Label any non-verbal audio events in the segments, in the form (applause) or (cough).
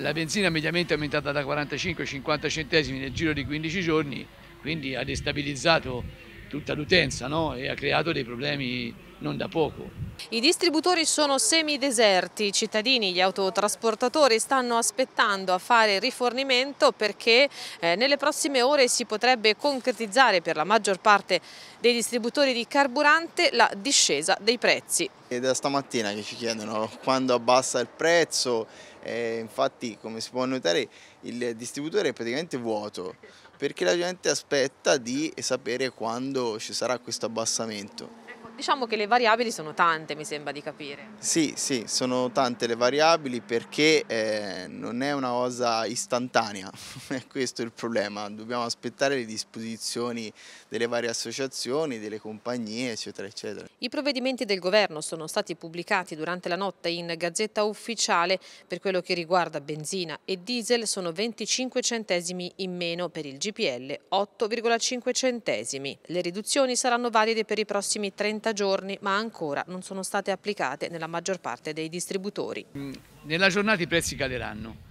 La benzina mediamente è aumentata da 45-50 centesimi nel giro di 15 giorni, quindi ha destabilizzato tutta l'utenza no? e ha creato dei problemi non da poco. I distributori sono semideserti, i cittadini, gli autotrasportatori stanno aspettando a fare rifornimento perché eh, nelle prossime ore si potrebbe concretizzare per la maggior parte dei distributori di carburante la discesa dei prezzi. È da stamattina che ci chiedono quando abbassa il prezzo e infatti, come si può notare, il distributore è praticamente vuoto perché la gente aspetta di sapere quando ci sarà questo abbassamento. Diciamo che le variabili sono tante, mi sembra di capire. Sì, sì, sono tante le variabili perché eh, non è una cosa istantanea, (laughs) questo è il problema. Dobbiamo aspettare le disposizioni delle varie associazioni, delle compagnie, eccetera, eccetera. I provvedimenti del governo sono stati pubblicati durante la notte in Gazzetta Ufficiale. Per quello che riguarda benzina e diesel sono 25 centesimi in meno, per il GPL 8,5 centesimi. Le riduzioni saranno valide per i prossimi 30 30 giorni, ma ancora non sono state applicate nella maggior parte dei distributori. Mm, nella giornata i prezzi caleranno.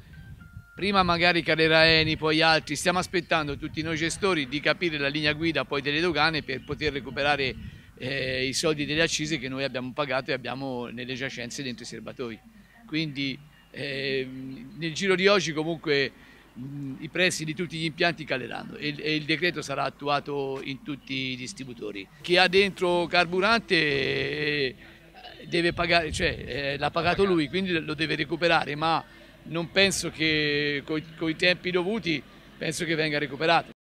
Prima magari calerà Eni, poi altri. Stiamo aspettando tutti noi gestori di capire la linea guida poi delle dogane per poter recuperare eh, i soldi delle accise che noi abbiamo pagato e abbiamo nelle giacenze dentro i serbatoi. Quindi eh, nel giro di oggi comunque i prezzi di tutti gli impianti caleranno e, il decreto sarà attuato in tutti i distributori. Chi ha dentro carburante eh, deve pagare, cioè eh, l'ha pagato lui, quindi lo deve recuperare, ma non penso che con i tempi dovuti penso che venga recuperato.